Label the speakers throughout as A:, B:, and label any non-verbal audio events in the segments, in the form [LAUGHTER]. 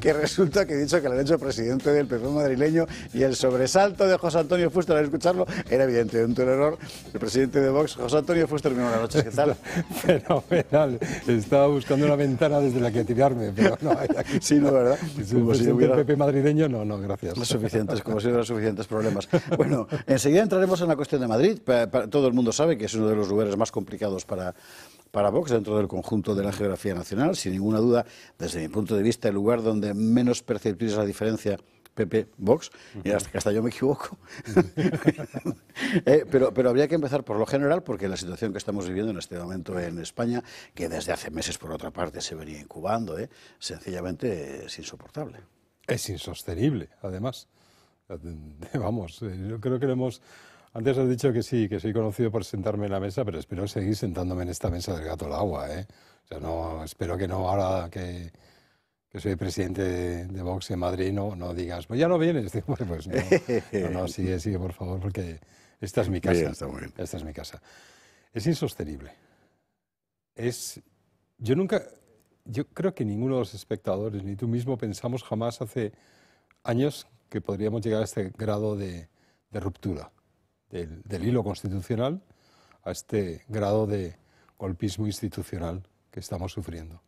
A: que resulta que he dicho que le han hecho presidente del PP madrileño y el sobresalto de José Antonio Fuster al escucharlo era evidentemente un error. El presidente de Vox, José Antonio Fuster, la noche, ¿qué tal?
B: [LAUGHS] Fenomenal. Estaba buscando una ventana desde la que tirarme, pero no hay aquí. Sí, no, ¿verdad? Si como si hubiera... PP madrileño, no, no, gracias. suficientes, como si hubiera suficientes problemas.
A: Bueno, enseguida entraremos en la cuestión de Madrid. Todo el mundo sabe que es uno de los lugares más complicados para para Vox dentro del conjunto de la geografía nacional. Sin ninguna duda, desde mi punto de vista, el lugar donde menos perceptible la diferencia Pepe, Vox, y hasta, hasta yo me equivoco. [LAUGHS] Eh, pero, habría que empezar por lo general, porque la situación que estamos viviendo en este momento en España, que desde hace meses por otra parte se venía incubando, eh, sencillamente
B: es insoportable. Es insostenible, además. [LAUGHS] Vamos, eh, yo creo que lo hemos antes has dicho que sí, que soy conocido por sentarme en la mesa, pero espero seguir sentándome en esta mesa del gato al agua, ¿eh? O sea, no, espero que no ahora que, soy presidente de, de, Vox en Madrid no, no digas, pues ya no vienes. [LAUGHS] pues, pues no, sigue, sigue, por favor, porque esta es mi casa. está muy Esta es mi casa. Es insostenible. Es, yo nunca, yo creo que ninguno de los espectadores, ni tú mismo, pensamos jamás hace años que podríamos llegar a este grado de ruptura del, hilo constitucional a este grado de golpismo institucional que estamos sufriendo.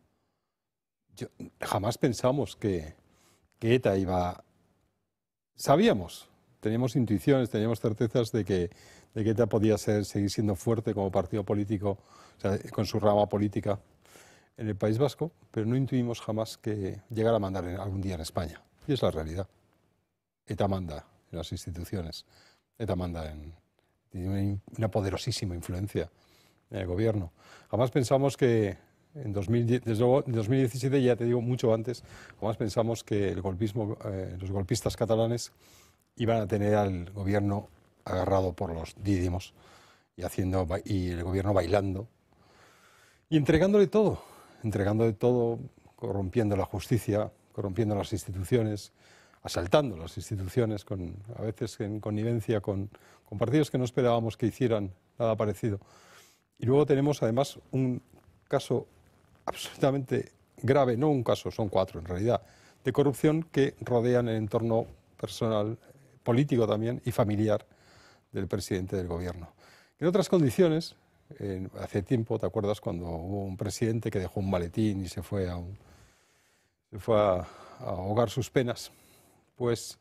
B: jamás pensamos que, ETA iba... Sabíamos, teníamos intuiciones, teníamos certezas de que, de que ETA podía ser, seguir siendo fuerte como partido político, con su rama política en el País Vasco, pero no intuimos jamás que llegara a mandar algún día en España. Y es la realidad. ETA manda en las instituciones. ETA manda en, tiene una poderosísima influencia en el gobierno. Jamás pensamos que en 2017, ya te digo mucho antes, jamás pensamos que el golpismo, eh, los golpistas catalanes iban a tener al gobierno agarrado por los dídimos y, haciendo, y el gobierno bailando y entregándole todo, entregándole todo, corrompiendo la justicia, corrompiendo las instituciones, asaltando las instituciones, con, a veces en connivencia con, partidos que no esperábamos que hicieran nada parecido. Y luego tenemos además un caso absolutamente grave, no un caso, son cuatro en realidad, de corrupción que rodean el entorno personal, político también y familiar del presidente del gobierno. En otras condiciones, hace tiempo, ¿te acuerdas cuando hubo un presidente que dejó un maletín y se fue se fue a ahogar sus penas? pues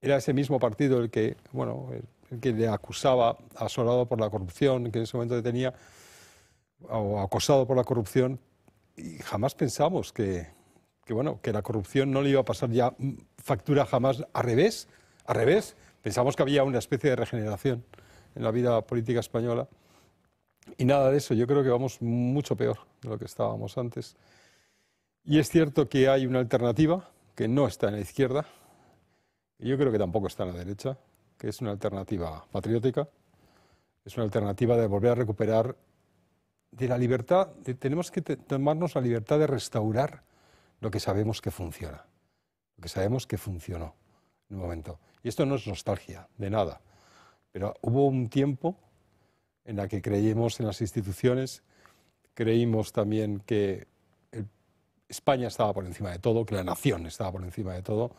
B: era ese mismo partido el que, bueno, el, que le acusaba asolado por la corrupción, que en ese momento tenía, o acosado por la corrupción, y jamás pensamos que, que, la corrupción no le iba a pasar ya factura jamás al revés, al revés. Pensamos que había una especie de regeneración en la vida política española. Y nada de eso, yo creo que vamos mucho peor de lo que estábamos antes. Y es cierto que hay una alternativa que no está en la izquierda, y yo creo que tampoco está en la derecha, que es una alternativa patriótica, es una alternativa de volver a recuperar de la libertad, tenemos que tomarnos la libertad de restaurar lo que sabemos que funciona, lo que sabemos que funcionó en un momento. Y esto no es nostalgia, de nada, pero hubo un tiempo en la que creímos en las instituciones, creímos también que España estaba por encima de todo, que la nación estaba por encima de todo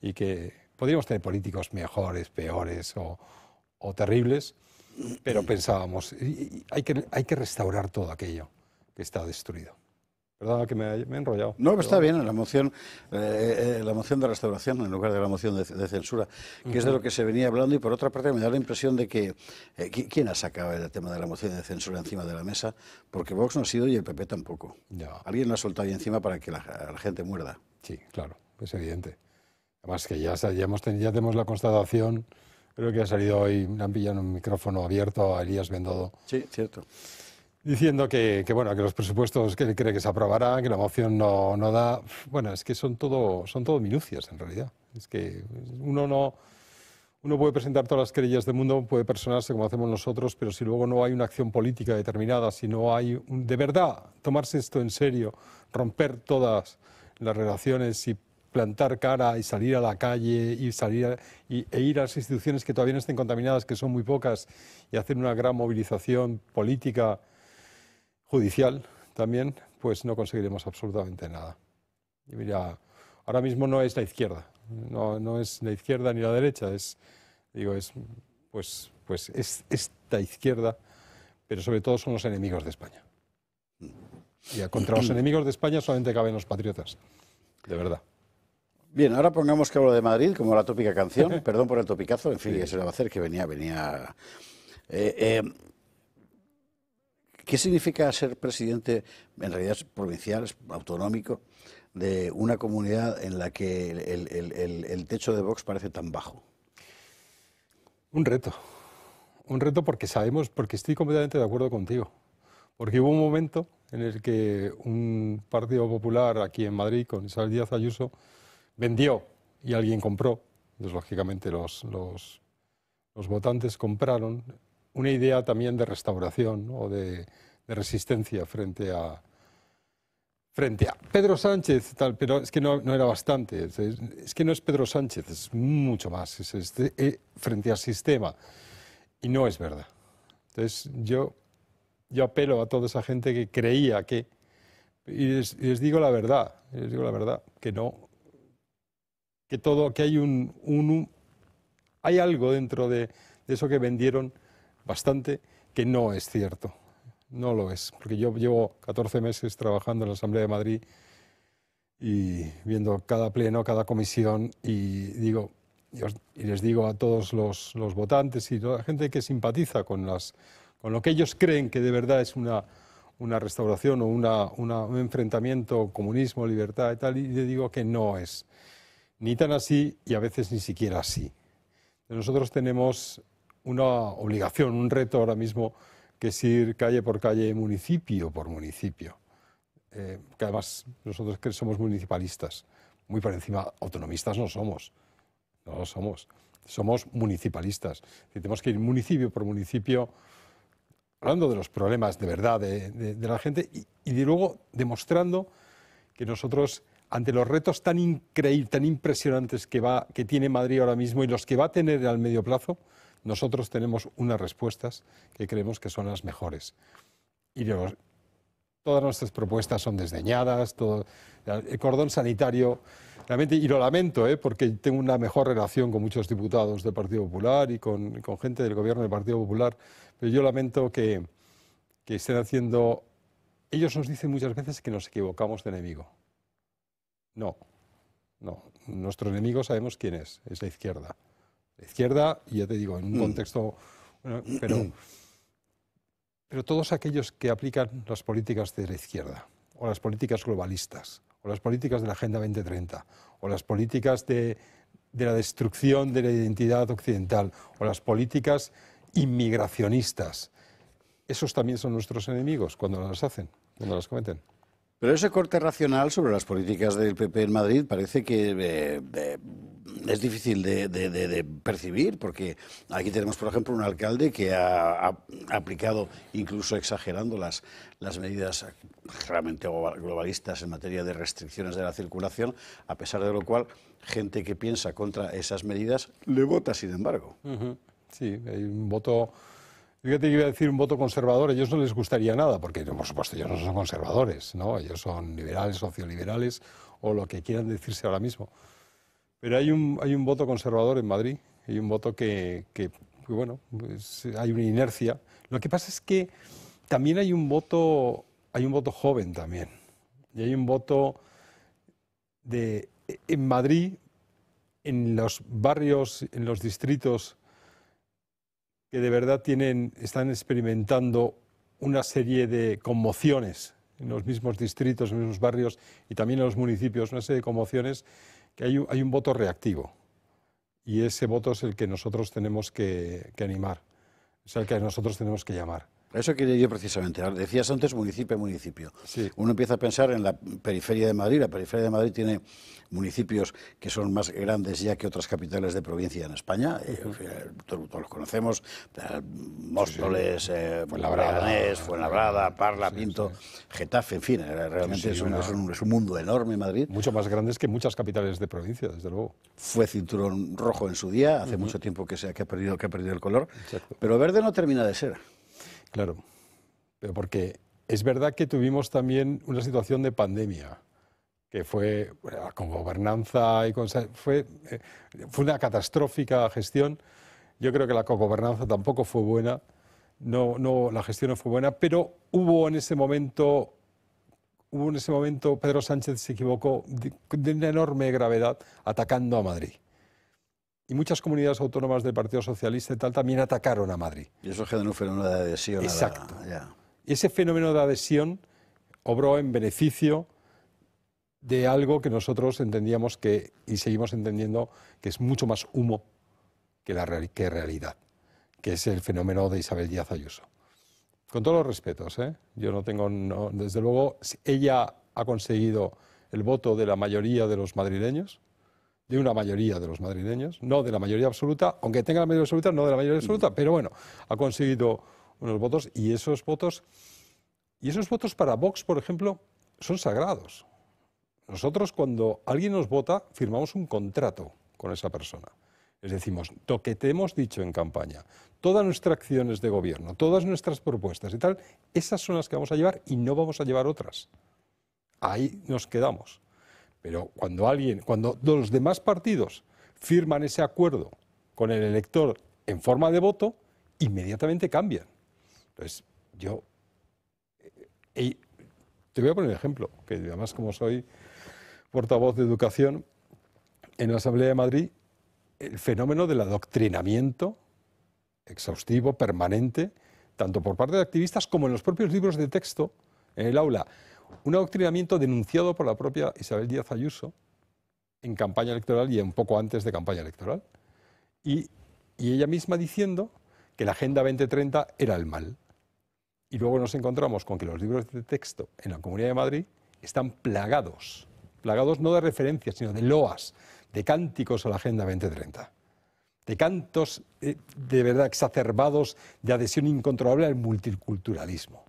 B: y que Podríamos tener políticos mejores, peores o, terribles, pero pensábamos, hay, que, hay que restaurar todo aquello que está destruido. ¿Verdad que me, he enrollado. No, está
A: bien, la moción, eh, eh, la moción de restauración en lugar de la moción de, censura, que es de lo que se venía hablando. Y por otra parte, me da la impresión de que. Eh, ¿Quién ha sacado el tema de la moción de censura encima de la mesa? Porque Vox no ha sido y el PP tampoco. Alguien lo ha soltado ahí encima para que la gente muerda. Sí,
B: claro, es evidente. Además que ya, ya, ya tenemos la constatación, creo que ha salido hoy, le han pillado un micrófono abierto a Elías Bendodo. Sí, cierto. Diciendo que, que bueno, que los presupuestos que cree que se aprobarán, que la moción no, no da... Bueno, es que son todo, son todo minucias en realidad. Es que uno no... Uno puede presentar todas las querellas del mundo, puede personarse como hacemos nosotros, pero si luego no hay una acción política determinada, si no hay de verdad tomarse esto en serio, romper todas las relaciones y plantar cara y salir a la calle e ir a las instituciones que todavía no estén contaminadas, que son muy pocas, y hacer una gran movilización política, judicial también, pues no conseguiremos absolutamente nada. Y mira, ahora mismo no es la izquierda, no, no es la izquierda ni la derecha, es, digo, es, pues, pues es esta izquierda, pero sobre todo son los enemigos de España. Y contra los [CLEARS THROAT] enemigos de España solamente caben los patriotas, de verdad.
A: Bien, ahora pongamos que hablo de Madrid, como la tópica canción, [LAUGHS] perdón por el topicazo, en fin, que se le va a hacer que venía, venía... Eh, eh, ¿Qué significa ser presidente, en realidad provincial, autonómico, de una comunidad
B: en la que el, el techo de Vox parece tan bajo? Un reto, un reto porque sabemos, porque estoy completamente de acuerdo contigo, porque hubo un momento en el que un Partido Popular aquí en Madrid, con Isabel Díaz Ayuso, vendió y alguien compró, entonces lógicamente los, votantes compraron una idea también de restauración o de, resistencia frente a, frente a Pedro Sánchez, tal, pero es que no, era bastante, es, que no es Pedro Sánchez, es mucho más, es, este, eh, frente al sistema. Y no es verdad. Entonces yo, yo apelo a toda esa gente que creía que, y les digo la verdad, les digo la verdad, que no, que todo, que hay algo dentro de, eso que vendieron bastante que no es cierto. No lo es, porque yo llevo 14 meses trabajando en la Asamblea de Madrid y viendo cada pleno, cada comisión y digo y les digo a todos los, votantes y toda la gente que simpatiza con lo que ellos creen que de verdad es una restauración o un enfrentamiento comunismo, libertad y tal, y le digo que no es ni tan así y a veces ni siquiera así. Nosotros tenemos una obligación, un reto ahora mismo, que es ir calle por calle, municipio por municipio. Eh, además nosotros que somos municipalistas, muy por encima, autonomistas no somos, no lo somos, somos municipalistas. tenemos que ir municipio por municipio hablando de los problemas de verdad de, la gente y, y de luego demostrando que nosotros ante los retos tan tan impresionantes que, tiene Madrid ahora mismo y los que va a tener al medio plazo, nosotros tenemos unas respuestas que creemos que son las mejores. Y todas nuestras propuestas son desdeñadas, el cordón sanitario, realmente, y lo lamento, ¿eh? porque tengo una mejor relación con muchos diputados del Partido Popular y con, gente del gobierno del Partido Popular, pero yo lamento que estén haciendo... Ellos nos dicen muchas veces que nos equivocamos de enemigo. No, no. Nuestro enemigo sabemos quién es, es la izquierda. La izquierda, y ya te digo, en un mm. contexto... pero, pero todos aquellos que aplican las políticas de la izquierda, o las políticas globalistas, o las políticas de la Agenda 2030, o las políticas de, de la destrucción de la identidad occidental, o las políticas inmigracionistas, esos también son nuestros enemigos cuando las hacen, cuando las cometen.
A: Pero ese corte racional sobre las políticas del PP en Madrid parece que eh, eh, es difícil de, percibir, porque aquí tenemos, por ejemplo, un alcalde que ha, aplicado, incluso exagerando las, las medidas realmente globalistas en materia de restricciones de la circulación, a pesar de lo cual gente que piensa contra esas medidas le vota, sin embargo.
B: Sí, hay un voto yo te iba a decir un voto conservador, a ellos no les gustaría nada, porque por supuesto ellos no son conservadores, ¿no? Ellos son liberales, socioliberales o lo que quieran decirse ahora mismo. Pero hay un, hay un voto conservador en Madrid, hay un voto que, bueno, hay una inercia. Lo que pasa es que también hay un voto, hay un voto joven también. Y hay un voto de en Madrid, en los barrios, en los distritos que de verdad tienen, están experimentando una serie de conmociones en los mismos distritos, en los mismos barrios y también en los municipios, una serie de conmociones, que hay un, hay un voto reactivo. Y ese voto es el que nosotros tenemos que animar, es el que nosotros tenemos que llamar. Eso quería yo precisamente. Decías antes
A: municipio municipio. Uno empieza a pensar en la periferia de Madrid. La periferia de Madrid tiene municipios que son más grandes ya que otras capitales de provincia en España. Eh, todos, los conocemos. Móstoles, sí, eh, Fuenlabrada, Parla, Pinto, Getafe, en fin. Eh, realmente es un, mundo enorme Madrid.
B: Mucho más grandes que muchas
A: capitales de provincia, desde luego. Fue cinturón rojo en su día. Hace mucho tiempo que, se, que, ha perdido, que ha perdido
B: el color. Pero verde no termina de ser. Claro, pero porque es verdad que tuvimos también una situación de pandemia que fue con gobernanza y con, fue, eh, fue una catastrófica gestión. Yo creo que la co-gobernanza tampoco fue buena, no, no, la gestión no fue buena, pero hubo en ese momento, hubo en ese momento Pedro Sánchez se equivocó de, de una enorme gravedad atacando a Madrid y muchas comunidades autónomas del Partido Socialista y tal también atacaron a Madrid. Y eso generó un fenómeno de adhesión. Exacto. Y Ese fenómeno de adhesión obró en beneficio de algo que nosotros entendíamos que, y seguimos entendiendo, que es mucho más humo que, la realidad, que es el fenómeno de Isabel Díaz Ayuso. Con todos los respetos, ¿eh? yo no tengo, desde luego, ella ha conseguido el voto de la mayoría de los madrileños, de una mayoría de los madrileños, no de la mayoría absoluta, aunque tenga la mayoría absoluta, no de la mayoría mm. absoluta, pero bueno, ha conseguido unos votos y esos votos y esos votos para Vox, por ejemplo, son sagrados. Nosotros cuando alguien nos vota firmamos un contrato con esa persona. Les decimos, lo que te hemos dicho en campaña, todas nuestras acciones de gobierno, todas nuestras propuestas y tal, esas son las que vamos a llevar y no vamos a llevar otras. Ahí nos quedamos. Pero cuando alguien, cuando los demás partidos firman ese acuerdo con el elector en forma de voto, inmediatamente cambian. Entonces, yo eh, te voy a poner un ejemplo, que además como soy portavoz de educación, en la Asamblea de Madrid el fenómeno del adoctrinamiento exhaustivo, permanente, tanto por parte de activistas como en los propios libros de texto en el aula. Un adoctrinamiento denunciado por la propia Isabel Díaz Ayuso en campaña electoral y un poco antes de campaña electoral. Y, ella misma diciendo que la Agenda 2030 era el mal. Y luego nos encontramos con que los libros de texto en la Comunidad de Madrid están plagados, plagados no de referencias, sino de loas, de cánticos a la Agenda 2030 de cantos eh, de verdad exacerbados de adhesión incontrolable al multiculturalismo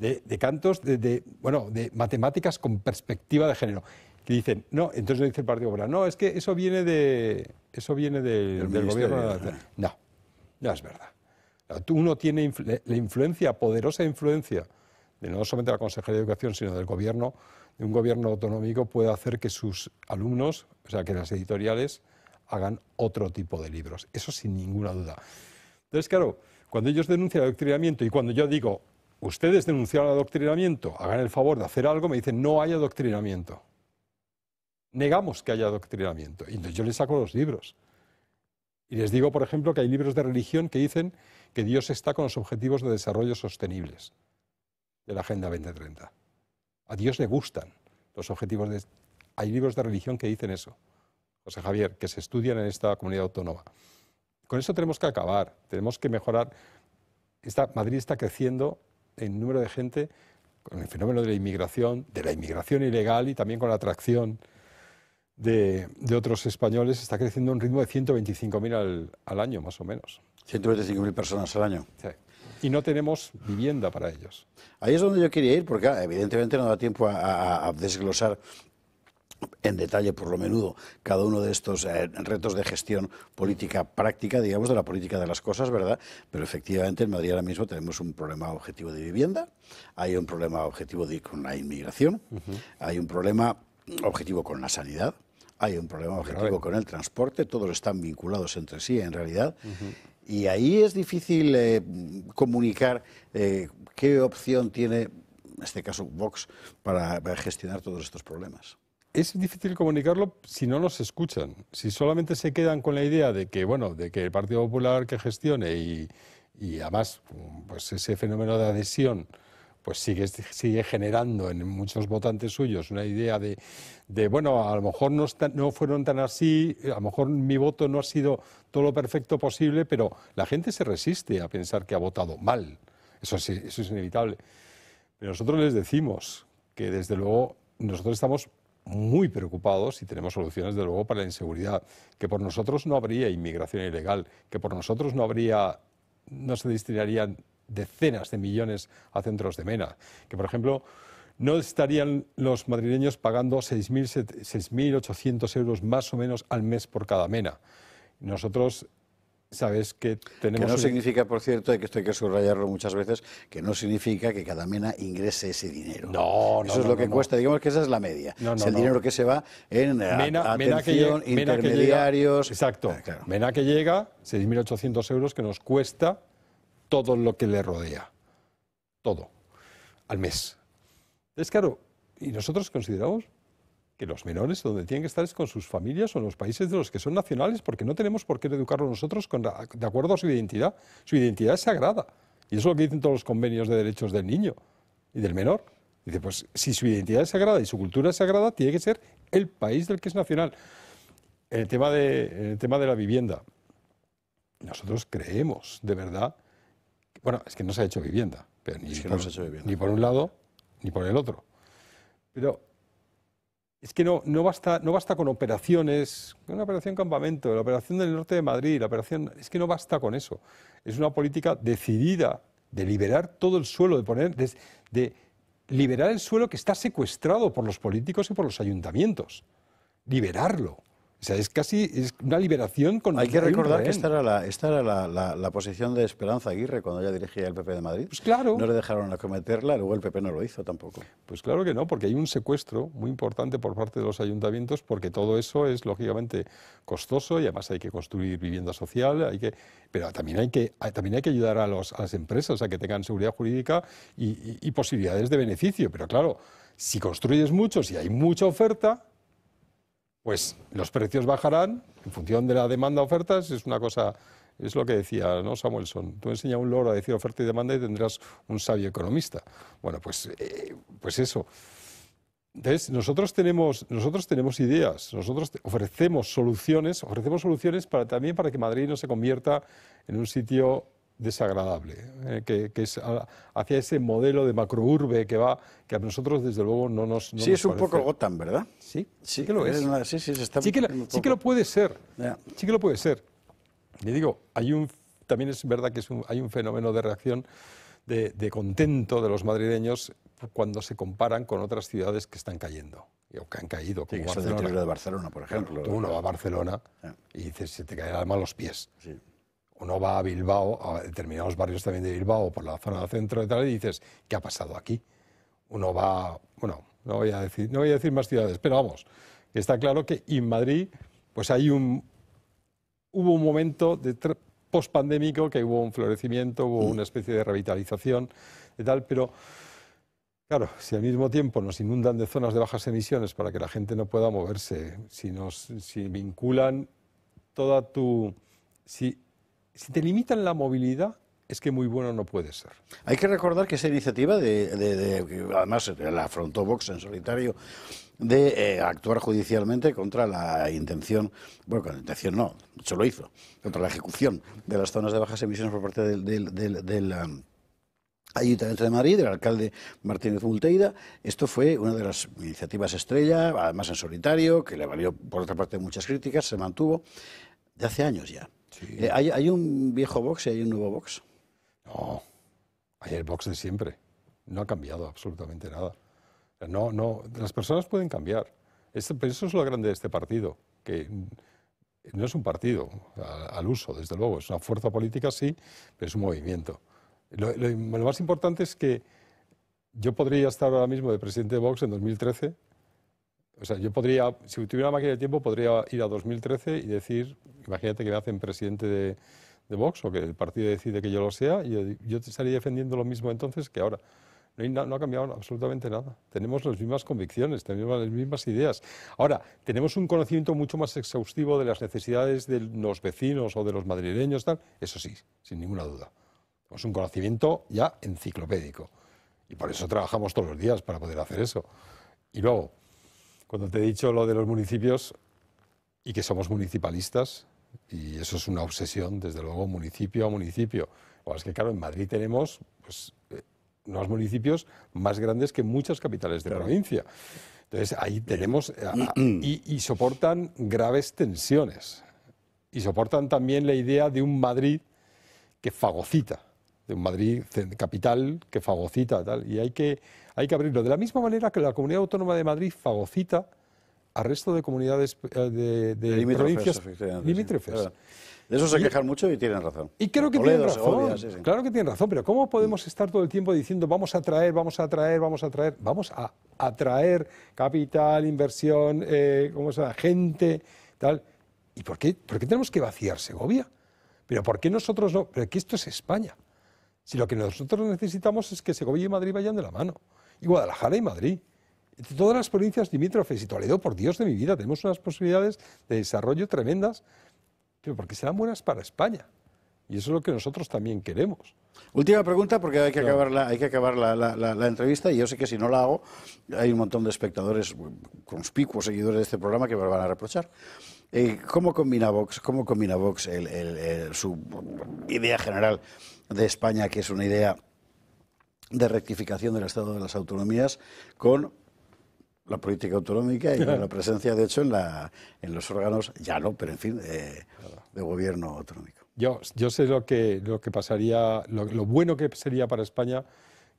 B: de, cantos, de, bueno, de matemáticas con perspectiva de género. Que dicen, no, entonces dice el Partido Popular, no, es que eso viene, de, eso viene del, gobierno. No, no es verdad. Uno tiene la influencia, poderosa influencia, de no solamente la Consejería de Educación, sino del gobierno, de un gobierno autonómico puede hacer que sus alumnos, o sea, que las editoriales hagan otro tipo de libros. Eso sin ninguna duda. Entonces, claro, cuando ellos denuncian el adoctrinamiento y cuando yo digo, ustedes denunciaron adoctrinamiento, hagan el favor de hacer algo, me dicen, no hay adoctrinamiento. Negamos que haya adoctrinamiento. Y yo les saco los libros. Y les digo, por ejemplo, que hay libros de religión que dicen que Dios está con los objetivos de desarrollo sostenibles de la Agenda 2030. A Dios le gustan los objetivos de... Hay libros de religión que dicen eso, José Javier, que se estudian en esta comunidad autónoma. Con eso tenemos que acabar, tenemos que mejorar. Madrid está creciendo el número de gente con el fenómeno de la inmigración, de la inmigración ilegal y también con la atracción de, otros españoles, está creciendo a un ritmo de 125.000 al, al año, más o menos. 125.000 personas al año. y no tenemos vivienda para ellos. Ahí es donde yo
A: quería ir, porque ah, evidentemente no da tiempo a desglosar en detalle, por lo menudo, cada uno de estos eh, retos de gestión política práctica, digamos, de la política de las cosas, ¿verdad? Pero efectivamente en Madrid ahora mismo tenemos un problema objetivo de vivienda, hay un problema objetivo de, con la inmigración, hay un problema objetivo con la sanidad, hay un problema objetivo con el transporte, todos están vinculados entre sí en realidad. Y ahí es difícil eh, comunicar eh, qué opción tiene, en este caso, Vox para gestionar todos estos problemas
B: es difícil comunicarlo si no nos escuchan, si solamente se quedan con la idea de que, bueno, de que el Partido Popular que gestione y, además pues ese fenómeno de adhesión pues sigue, sigue generando en muchos votantes suyos una idea de, bueno, a lo mejor no, fueron tan así, a lo mejor mi voto no ha sido todo lo perfecto posible, pero la gente se resiste a pensar que ha votado mal. Eso eso es inevitable. Pero nosotros les decimos que desde luego nosotros estamos muy preocupados y tenemos soluciones, ...de luego, para la inseguridad. Que por nosotros no habría inmigración ilegal, que por nosotros no habría, no se destinarían decenas de millones a centros de MENA, que por ejemplo no estarían los madrileños pagando 6.800 euros más o menos al mes por cada MENA. Nosotros Sabes que tenemos. Que no significa,
A: por cierto, y que esto hay que subrayarlo muchas veces, que no significa que cada mena ingrese ese dinero. No, no. Eso es lo que cuesta. Digamos que esa es la media. No, es el dinero que se va en mena, atención, que intermediarios.
B: exacto. Mena que llega, 6.800 ah, euros que nos cuesta todo lo que le rodea. Todo. Al mes. Es claro. Y nosotros consideramos que los menores donde tienen que estar es con sus familias o en los países de los que son nacionales, porque no tenemos por qué educarlos nosotros de acuerdo a su identidad. Su identidad es sagrada. Y eso es lo que dicen todos los convenios de derechos del niño y del menor. Dice, pues si su identidad es sagrada y su cultura es sagrada, tiene que ser el país del que es nacional. En el tema de, tema de la vivienda, nosotros creemos, de verdad, bueno, es que no se ha hecho vivienda, pero ni, por, ha hecho vivienda. ni por un lado ni por el otro. Pero es que no, basta, no basta con operaciones, una operación campamento, la operación del norte de Madrid, la operación... Es que no basta con eso. Es una política decidida de liberar todo el suelo, de poner... de liberar el suelo que está secuestrado por los políticos y por los ayuntamientos. Liberarlo. O sea, es casi es una liberación con Hay que recordar que esta
A: era, la, posición de Esperanza Aguirre cuando ella dirigía el PP de Madrid. Pues claro. No le dejaron acometerla, luego el PP no lo
B: hizo tampoco. Pues claro que no, porque hay un secuestro muy importante por parte de los ayuntamientos, porque todo eso es lógicamente costoso y además hay que construir vivienda social, hay que, pero también hay que, también hay que ayudar a, las empresas a que tengan seguridad jurídica y, y posibilidades de beneficio. Pero claro, si construyes mucho, si hay mucha oferta, pues los precios bajarán en función de la demanda ofertas. Es una cosa, es lo que decía ¿no, Samuelson. Tú enseñas un loro a decir oferta y demanda y tendrás un sabio economista. Bueno, pues, eh, pues eso. Entonces, nosotros tenemos, nosotros tenemos ideas, nosotros ofrecemos soluciones, ofrecemos soluciones para, también para que Madrid no se convierta en un sitio desagradable, eh, que, que, es ah, hacia ese modelo de macrourbe que va, que a nosotros desde luego no nos... No sí, es un poco Gotham, ¿verdad? Sí, sí que lo es. sí, sí, está que, sí que lo puede ser, sí que lo puede ser. Le digo, hay un, también es verdad que es un, hay un fenómeno de reacción de, contento de los madrileños cuando se comparan con otras ciudades que están cayendo o que han caído, como Barcelona. de Barcelona, por ejemplo. Tú, uno va a Barcelona y dices, se te caen mal los pies. Sí uno va a Bilbao, a determinados barrios también de Bilbao, por la zona centro de tal, y dices, ¿qué ha pasado aquí? Uno va, bueno, no voy a decir, no voy a decir más ciudades, pero vamos, está claro que en Madrid, pues hay un, hubo un momento de post-pandémico que hubo un florecimiento, hubo una especie de revitalización tal, pero... Claro, si al mismo tiempo nos inundan de zonas de bajas emisiones para que la gente no pueda moverse, si nos si vinculan toda tu si te limitan la movilidad, es que muy bueno no puede ser. Hay que recordar que esa iniciativa, de,
A: además la afrontó Vox en solitario, de eh, actuar judicialmente contra la intención, bueno, con la intención no, se lo hizo, contra la ejecución de las zonas de bajas emisiones por parte del, del um, Ayuntamiento de Madrid, del alcalde Martínez Multeida. Esto fue una de las iniciativas estrella, además en solitario, que le valió, por otra parte, muchas críticas, se mantuvo de hace años ya. Eh, ¿hay, un viejo box
B: y hay un nuevo box? No, hay el box de siempre. No ha cambiado absolutamente nada. No, no, las personas pueden cambiar. Este, pues eso es lo grande de este partido, que no es un partido al, uso, desde luego. Es una fuerza política, sí, pero es un movimiento. Lo, lo más importante es que yo podría estar ahora mismo de presidente de Vox en 2013 o sea, yo podría, si tuviera una máquina de tiempo, podría ir a 2013 y decir, imagínate que me hacen presidente de, Vox o que el partido decide que yo lo sea, y yo, te estaría defendiendo lo mismo entonces que ahora. No, ha cambiado absolutamente nada. Tenemos las mismas convicciones, tenemos las mismas ideas. Ahora, tenemos un conocimiento mucho más exhaustivo de las necesidades de los vecinos o de los madrileños, tal. Eso sí, sin ninguna duda. Tenemos un conocimiento ya enciclopédico. Y por eso trabajamos todos los días para poder hacer eso. Y luego, cuando te he dicho lo de los municipios y que somos municipalistas, y eso es una obsesión, desde luego, municipio a municipio. es que, claro, en Madrid tenemos pues, eh, unos municipios más grandes que muchas capitales de provincia. Entonces, ahí tenemos, eh, [CLEARS THROAT] y soportan graves tensiones. Y soportan también la idea de un Madrid que fagocita de Madrid capital que fagocita tal, y hay que, hay que abrirlo. De la misma manera que la Comunidad Autónoma de Madrid fagocita al resto de comunidades eh, de, De
A: eso se quejan mucho y tienen razón. Y creo que tienen razón.
B: Claro que tienen razón, pero ¿cómo podemos estar todo el tiempo diciendo vamos a traer, vamos a traer, vamos a traer? Vamos a atraer capital, inversión, eh, ¿cómo se gente, tal. ¿Y por qué, por qué tenemos que vaciar Segovia? ¿Pero por qué nosotros no? Pero que esto es España. Si lo que nosotros necesitamos es que Segovia y Madrid vayan de la mano, y Guadalajara y Madrid. todas las provincias limítrofes y Toledo, por Dios de mi vida, tenemos unas posibilidades de desarrollo tremendas, pero porque serán buenas para España. Y eso es lo que nosotros también queremos. Última pregunta, porque hay que acabar, la, entrevista y yo sé
A: que si no la hago, hay un montón de espectadores conspicuos, seguidores de este programa, que me van a reprochar. Eh, ¿Cómo combina Vox, cómo combina Vox su idea general de España, que es una idea de rectificación del Estado de las Autonomías, con la política autonómica y la [LAUGHS] presencia, de hecho, en, los órganos, ya no, pero en fin, eh, de gobierno autonómico?
B: Yo, sé lo que, lo que pasaría, lo, bueno que sería para España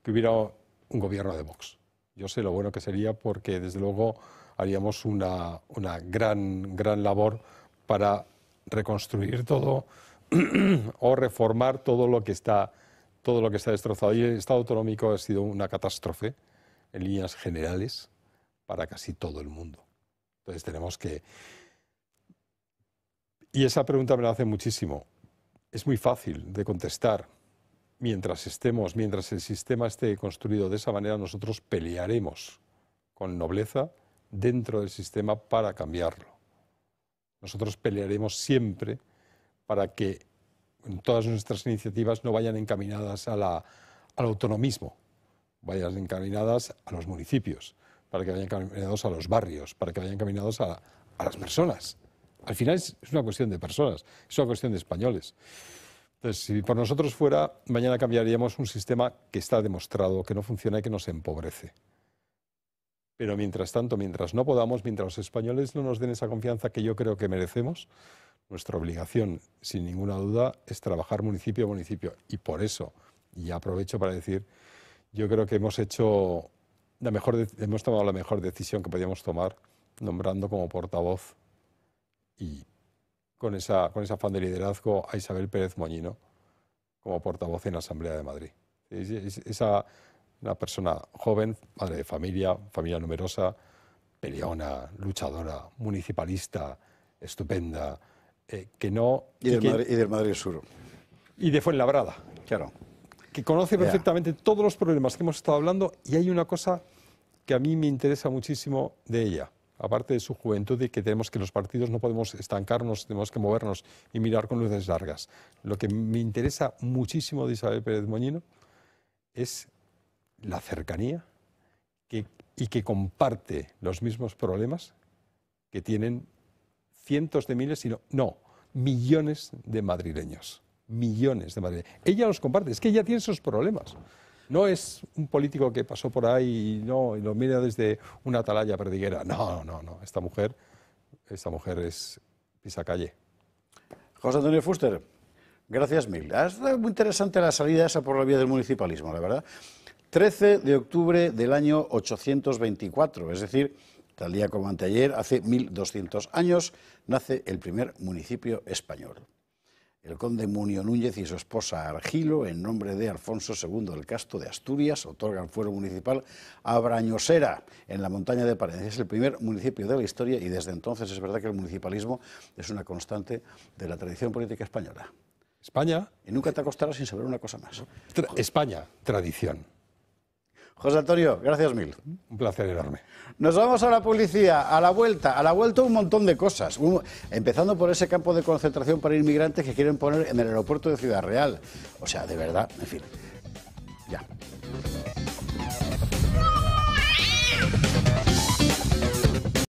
B: que hubiera un gobierno de Vox. Yo sé lo bueno que sería porque, desde luego, haríamos una, gran, gran labor para reconstruir todo [CLEARS THROAT] o reformar todo lo que está todo lo que está destrozado. Y el Estado autonómico ha sido una catástrofe en líneas generales para casi todo el mundo. Entonces tenemos que... Y esa pregunta me la hace muchísimo es muy fácil de contestar. Mientras estemos, mientras el sistema esté construido de esa manera, nosotros pelearemos con nobleza dentro del sistema para cambiarlo. Nosotros pelearemos siempre para que todas nuestras iniciativas no vayan encaminadas al autonomismo, vayan encaminadas a los municipios, para que vayan encaminados a los barrios, para que vayan encaminados a las personas al final es, una cuestión de personas, es una cuestión de españoles. Entonces, si por nosotros fuera, mañana cambiaríamos un sistema que está demostrado, que no funciona y que nos empobrece. Pero mientras tanto, mientras no podamos, mientras los españoles no nos den esa confianza que yo creo que merecemos, nuestra obligación, sin ninguna duda, es trabajar municipio a municipio. Y por eso, y aprovecho para decir, yo creo que hemos hecho la mejor, hemos tomado la mejor decisión que podíamos tomar nombrando como portavoz y con, esa, con ese afán de liderazgo a Isabel Pérez Moñino como portavoz en la Asamblea de Madrid. Es, esa, una persona joven, madre de familia, familia numerosa, peleona, luchadora, municipalista, estupenda, eh, que no... Y, del Madrid, Sur. Y de Fuenlabrada. Claro. Que conoce perfectamente todos los problemas que hemos estado hablando y hay una cosa que a mí me interesa muchísimo de ella aparte de su juventud, y que tenemos que los partidos no podemos estancarnos, tenemos que movernos y mirar con luces largas. Lo que me interesa muchísimo de Isabel Pérez Moñino es la cercanía y que comparte los mismos problemas que tienen cientos de miles, sino, no, millones de madrileños. Millones de madrileños. Ella los comparte, es que ella tiene esos problemas. No es un político que pasó por ahí y, no, lo mira desde una atalaya perdiguera. No, no, no. Esta mujer, esta mujer es pisacalle. José Antonio Fuster, gracias mil. Ha
A: ah, muy interesante la salida esa por la vía del municipalismo, la verdad. 13 de octubre del año 824, es decir, tal día como anteayer, hace 1200 años, nace el primer municipio español el conde Munio Núñez y su esposa Argilo, en nombre de Alfonso II del Casto de Asturias, otorgan fuero municipal a Brañosera, en la montaña de Paredes. Es el primer municipio de la historia y desde entonces es verdad que el municipalismo es una constante de la tradición política española. España. Y nunca te acostarás sin saber una cosa más. España,
B: tradición.
A: José Antonio, gracias mil. Un placer enorme. Nos vamos a la policía, a la vuelta, a la vuelta un montón de cosas. empezando por ese campo de concentración para inmigrantes que quieren poner en el aeropuerto de Ciudad Real. O sea, de verdad, en fin. Ya.